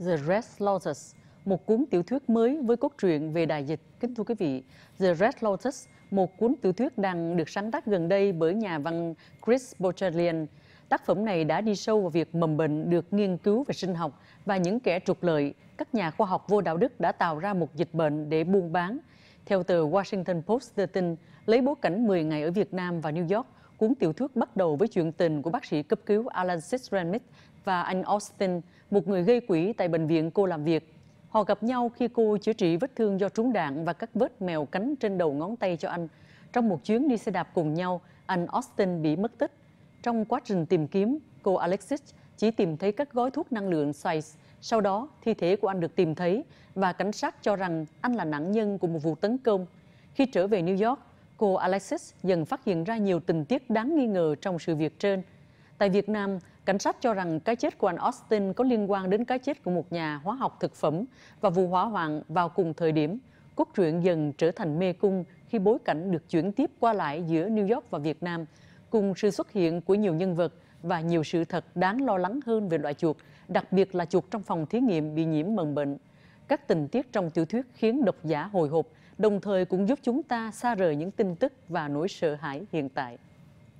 The Red Lotus, một cuốn tiểu thuyết mới với cốt truyện về đại dịch. Kính thưa quý vị, The Red Lotus, một cuốn tiểu thuyết đang được sáng tác gần đây bởi nhà văn Chris Bochalian. Tác phẩm này đã đi sâu vào việc mầm bệnh được nghiên cứu về sinh học và những kẻ trục lợi. Các nhà khoa học vô đạo đức đã tạo ra một dịch bệnh để buôn bán. Theo tờ Washington Post đưa tin, lấy bối cảnh 10 ngày ở Việt Nam và New York, cuốn tiểu thuyết bắt đầu với chuyện tình của bác sĩ cấp cứu Alan Sistremit và anh Austin, một người gây quỹ tại bệnh viện cô làm việc. Họ gặp nhau khi cô chữa trị vết thương do trúng đạn và cắt vết mèo cánh trên đầu ngón tay cho anh. Trong một chuyến đi xe đạp cùng nhau, anh Austin bị mất tích. Trong quá trình tìm kiếm, cô Alexis chỉ tìm thấy các gói thuốc năng lượng size sau đó, thi thể của anh được tìm thấy và cảnh sát cho rằng anh là nạn nhân của một vụ tấn công. Khi trở về New York, cô Alexis dần phát hiện ra nhiều tình tiết đáng nghi ngờ trong sự việc trên. Tại Việt Nam, cảnh sát cho rằng cái chết của anh Austin có liên quan đến cái chết của một nhà hóa học thực phẩm và vụ hỏa hoạn vào cùng thời điểm. Cốt truyện dần trở thành mê cung khi bối cảnh được chuyển tiếp qua lại giữa New York và Việt Nam, cùng sự xuất hiện của nhiều nhân vật – và nhiều sự thật đáng lo lắng hơn về loại chuột, đặc biệt là chuột trong phòng thí nghiệm bị nhiễm mầm bệnh. Các tình tiết trong tiểu thuyết khiến độc giả hồi hộp, đồng thời cũng giúp chúng ta xa rời những tin tức và nỗi sợ hãi hiện tại.